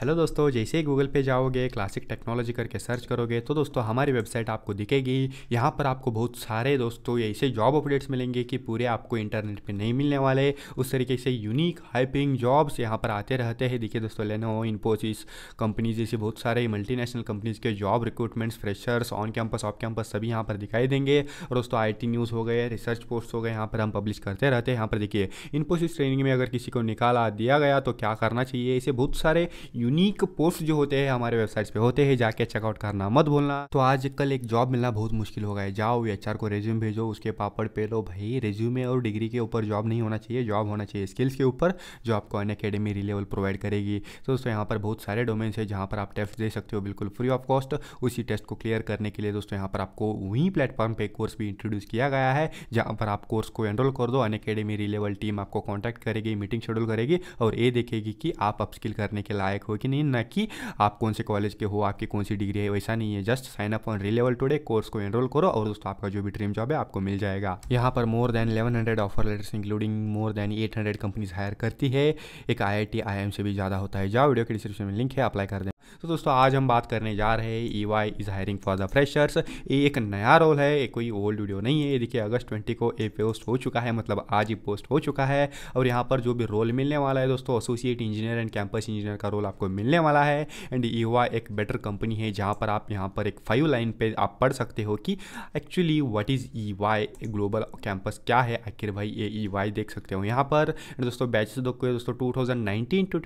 hello दोस्तों जैसे ही Google पे जाओगे क्लासिक टेक्नोलॉजी करके सर्च करोगे तो दोस्तों हमारी वेबसाइट आपको दिखेगी यहाँ पर आपको बहुत सारे दोस्तों ऐसे जॉब अपडेट्स मिलेंगे कि पूरे आपको इंटरनेट पे नहीं मिलने वाले उस तरीके से यूनिक हाइपिंग जॉब्स यहाँ पर आते रहते हैं देखिए दोस्तों लेनो इन्फोसिस कंपनीज जैसे बहुत सारे मल्टीनेशनल कंपनीज के job recruitments freshers on campus off campus सभी यहाँ पर दिखाई देंगे और दोस्तों आई न्यूज़ हो गए रिसर्च पोस्ट हो गए यहाँ पर हम पब्लिश करते रहते हैं यहाँ पर देखिए इन्फोसिस ट्रेनिंग में अगर किसी को निकाला दिया गया तो क्या करना चाहिए ऐसे बहुत सारे यूनिक पोस्ट जो होते हैं हमारे वेबसाइट्स पे होते हैं जाके चेकआउट करना मत बोलना तो आज कल एक जॉब मिलना बहुत मुश्किल हो गया है जाओ एच को रेज्यूम भेजो उसके पापड़ पे लो भाई रेज्यूमे और डिग्री के ऊपर जॉब नहीं होना चाहिए जॉब होना चाहिए स्किल्स के ऊपर जो आपको अन अकेडमी रिलेवल प्रोवाइड करेगी तो दोस्तों यहाँ पर बहुत सारे डोमेन्स है जहाँ पर आप टेस्ट दे सकते हो बिल्कुल फ्री ऑफ कॉस्ट उसी टेस्ट को क्लियर करने के लिए दोस्तों यहाँ पर आपको वहीं प्लेटफॉर्म पर कोर्स भी इंट्रोड्यूस किया गया है जहाँ पर आप कोर्स को एनरोल कर दो अन अकेडमी रिलेवल टीम आपको कॉन्टैक्ट करेगी मीटिंग शेड्यूल करेगी और ये देखेगी कि आप अपस्किल करने के लायक हो कि नहीं ना कि आप कौन से कॉलेज के हो आपकी कौन सी डिग्री है वैसा नहीं है just sign up on Relevel today course को एनरोल करो और दोस्तों आपका जो भी ड्रीम जॉब है आपको मिल जाएगा यहाँ पर more than eleven offer letters including more than eight hundred companies hire करती है एक आई आई आई एम से भी ज़्यादा होता है जाओ वीडियो के डिस्क्रिप्शन में लिंक है अप्लाई कर दें तो दोस्तों आज हम बात करने जा रहे हैं E Y is hiring for the freshers ये एक नया रोल है ये कोई ओल्ड वीडियो नहीं है देखिए अगस्त ट्वेंटी को ये पोस्ट हो चुका है मतलब आज ही पोस्ट हो चुका है और यहाँ पर जो भी रोल मिलने वाला है दोस्तों associate engineer and campus engineer का रोल आपको मिलने वाला है एंड ई e एक बेटर कंपनी है जहाँ पर आप यहाँ पर एक फाइव लाइन पर आप पढ़ सकते हो कि actually what is E Y global campus क्या है आखिर भाई ये ई e वाई देख सकते हो यहाँ पर दोस्तों बैचेस दोस्तों नाइनटीन टू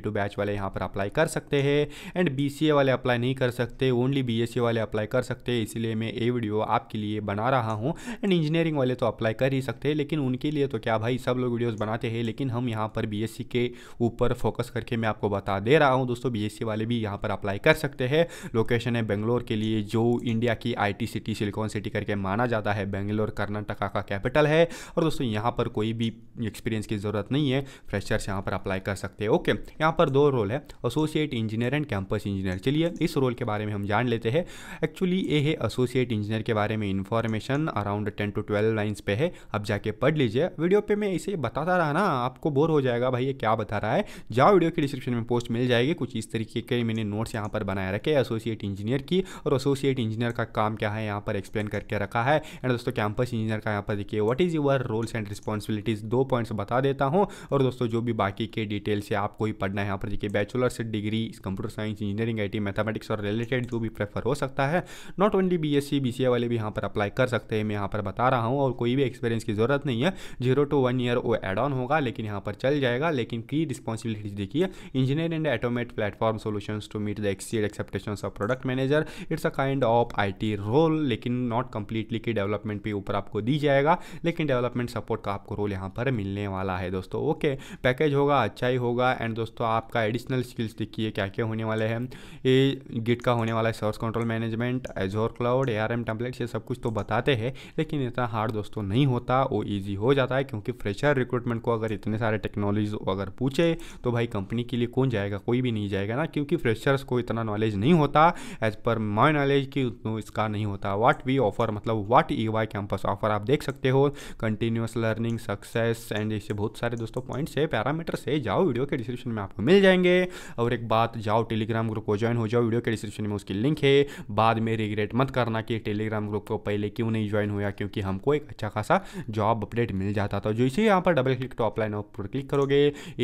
टू बैच वाले यहाँ पर अप्लाई कर सकते हैं एंड बी वाले अप्लाई नहीं कर सकते ओनली बी e वाले अप्लाई कर सकते इसीलिए मैं ये वीडियो आपके लिए बना रहा हूँ एंड इंजीनियरिंग वाले तो अप्लाई कर ही सकते हैं लेकिन उनके लिए तो क्या भाई सब लोग वीडियोज़ बनाते हैं लेकिन हम यहाँ पर बी e के ऊपर फोकस करके मैं आपको बता दे रहा हूँ दोस्तों बी e वाले भी यहाँ पर अप्लाई कर सकते हैं लोकेशन है बेंगलोर के लिए जो इंडिया की आई सिटी सिलिकॉन सिटी करके माना जाता है बेंगलोर कर्नाटका का कैपिटल है और दोस्तों यहाँ पर कोई भी एक्सपीरियंस की ज़रूरत नहीं है फ्रेशर्स यहाँ पर अप्लाई कर सकते हैं ओके यहाँ पर दो रोल है associate engineer and campus engineer चलिए इस रोल के बारे में हम जान लेते हैं एक्चुअली ये है एसोसिएट इंजीनियर के बारे में information around ten to twelve lines पे है अब जाके पढ़ लीजिए वीडियो पे मैं इसे बताता रहा ना आपको बोर हो जाएगा भाई ये क्या बता रहा है जाओ वीडियो के डिस्क्रिप्शन में पोस्ट मिल जाएगी कुछ इस तरीके के मैंने नोट्स यहाँ पर बनाए रखे एसोसिएट इंजीनियर की और एसोसिएट इंजीनियर का काम क्या है यहाँ पर एक्सप्लेन करके रखा है एंड दोस्तों कैंपस इंजीनियर का यहाँ पर देखिए what is your roles and responsibilities दो पॉइंट्स बता देता हूँ और दोस्तों जो भी बाकी के डिटेल्स है आपको ही पढ़ना है यहाँ पर देखिए bachelor's degree computer science science engineering I mathematics और रिलेटेड जो भी प्रेफर हो सकता है नॉट ओनली बी एस वाले भी यहाँ पर अप्लाई कर सकते हैं मैं यहाँ पर बता रहा हूँ और कोई भी एक्सपीरियंस की ज़रूरत नहीं है जीरो टू वन ईयर वो एड ऑन होगा लेकिन यहाँ पर चल जाएगा लेकिन की रिस्पॉन्सिबिलिटीज देखिए engineer and automate platform solution to meet the exceed expectation of product manager it's a kind of I role लेकिन नॉट कम्प्लीटली की डेवलपमेंट पे ऊपर आपको दी जाएगा लेकिन डेवलपमेंट सपोर्ट का आपको रोल यहाँ पर मिलने वाला है दोस्तों ओके पैकेज होगा अच्छा ही होगा एंड दोस्तों आपका एडिशनल स्किल्स देखिए क्या क्या होने वाले वाले हैं ये गिट का होने वाला है source control management Azure cloud ARM R M templates ये सब कुछ तो बताते हैं लेकिन इतना हार्ड दोस्तों नहीं होता वो ईजी हो जाता है क्योंकि फ्रेशर रिक्रूटमेंट को अगर इतने सारे टेक्नोलॉजी अगर पूछे तो भाई कंपनी के लिए कौन जाएगा कोई भी नहीं जाएगा ना क्योंकि फ्रेशर्स को इतना नॉलेज नहीं होता एज पर माई नॉलेज की इसका नहीं होता वाट वी ऑफर मतलब what E Y campus offer आप देख सकते हो कंटिन्यूस लर्निंग सक्सेस एंड ऐसे बहुत सारे दोस्तों पॉइंट्स है पैरामीटर्स है जाओ वीडियो के डिस्क्रिप्शन में आपको मिल जाएंगे और एक बात जाओ टेली टेलीग्राम ग्रुप को ज्वाइन हो जाओ वीडियो के डिस्क्रिप्शन में उसकी लिंक है बाद में रिग्रेट मत करना कि टेलीग्राम ग्रुप को पहले क्यों नहीं ज्वाइन हुआ क्योंकि हमको एक अच्छा खासा जॉब अपडेट मिल जाता था जो इसे यहाँ पर double click to apply now पर क्लिक करोगे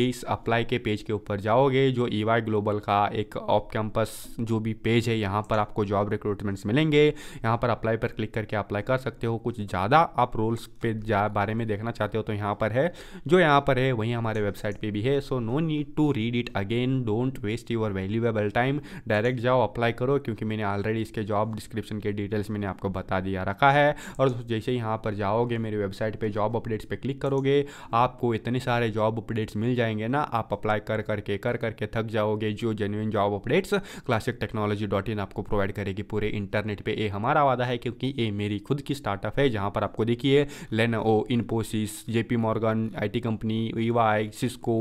इस अप्लाई के पेज के ऊपर जाओगे जो ई ग्लोबल का एक ऑफ कैंपस जो भी पेज है यहाँ पर आपको जॉब रिक्रूटमेंट्स मिलेंगे यहाँ पर अप्लाई पर क्लिक करके अप्लाई कर सकते हो कुछ ज़्यादा आप रोल्स पे जा बारे में देखना चाहते हो तो यहाँ पर है जो यहाँ पर है वहीं हमारे वेबसाइट पे भी है so no need to read it again don't waste your valuable available time direct जाओ अप्लाई करो क्योंकि मैंने ऑलरेडी इसके जॉब डिस्क्रिप्शन के डिटेल्स मैंने आपको बता दिया रखा है और जैसे ही यहाँ पर जाओगे मेरी वेबसाइट पर जॉब अपडेट्स पर क्लिक करोगे आपको इतने सारे जॉब अपडेट्स मिल जाएंगे ना आप अप्लाई कर करके कर करके थक जाओगे जो genuine job updates classic technology dot in आपको प्रोवाइड करेगी पूरे इंटरनेट पे ये हमारा वादा है क्योंकि ये मेरी खुद की स्टार्टअप है जहाँ पर आपको देखिए लेनो Infosys JP Morgan IT company वीवाई सिस्को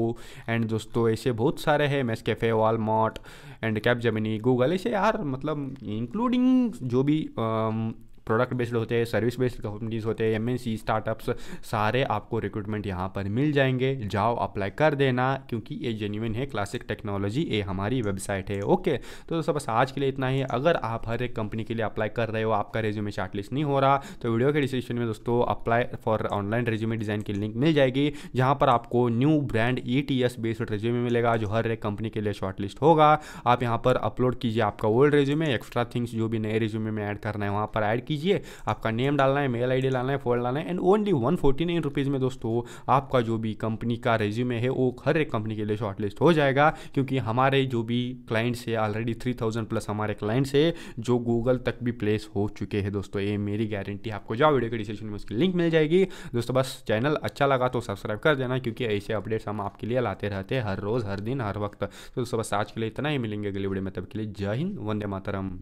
एंड दोस्तों ऐसे बहुत सारे हैं मेस कैफे Walmart and Capgemini Google ऐसे यार मतलब इंक्लूडिंग जो भी um, प्रोडक्ट बेस्ड होते हैं सर्विस बेस्ड कंपनीज होते हैं एम स्टार्टअप्स सारे आपको रिक्रूटमेंट यहाँ पर मिल जाएंगे जाओ अप्लाई कर देना क्योंकि ये जेन्यून है क्लासिक टेक्नोलॉजी ये हमारी वेबसाइट है ओके तो दोस्तों बस आज के लिए इतना ही अगर आप हर एक कंपनी के लिए अप्लाई कर रहे हो आपका रेज्यूमे शार्टलिस्ट नहीं हो रहा तो वीडियो के डिस्क्रिप्शन में दोस्तों apply for online resume design की लिंक मिल जाएगी जहाँ पर आपको new brand A T S based resume मिलेगा जो हर एक कंपनी के लिए शॉर्टलिस्ट होगा आप यहाँ पर अपलोड कीजिए आपका ओल्ड रेज्यूमे एक्स्ट्रा थिंग्स जो भी नए रेज्यूमे में ऐड करना है वहाँ पर ऐड कीजिए कीजिए आपका नेम डालना है मेल आई डालना है फोन डालना है एंड ओनली वन फोर्टी में दोस्तों आपका जो भी कंपनी का रेज्यूमे है वो हर एक कंपनी के लिए शॉर्टलिस्ट हो जाएगा क्योंकि हमारे जो भी क्लाइंट्स है ऑलरेडी थ्री थाउजेंड प्लस हमारे क्लाइंट्स है जो गूगल तक भी प्लेस हो चुके हैं दोस्तों ये मेरी गारंटी आपको जाओ वीडियो के डिस्क्रिप्शन में उसकी लिंक मिल जाएगी दोस्तों बस चैनल अच्छा लगा तो सब्सक्राइब कर देना क्योंकि ऐसे अपडेट्स हम आपके लिए लाते रहते हैं हर रोज़ हर दिन हर वक्त तो दोस्तों बस आज के लिए इतना ही मिलेंगे अगले वीडियो में तब के लिए जय हिंद वंदे मातरम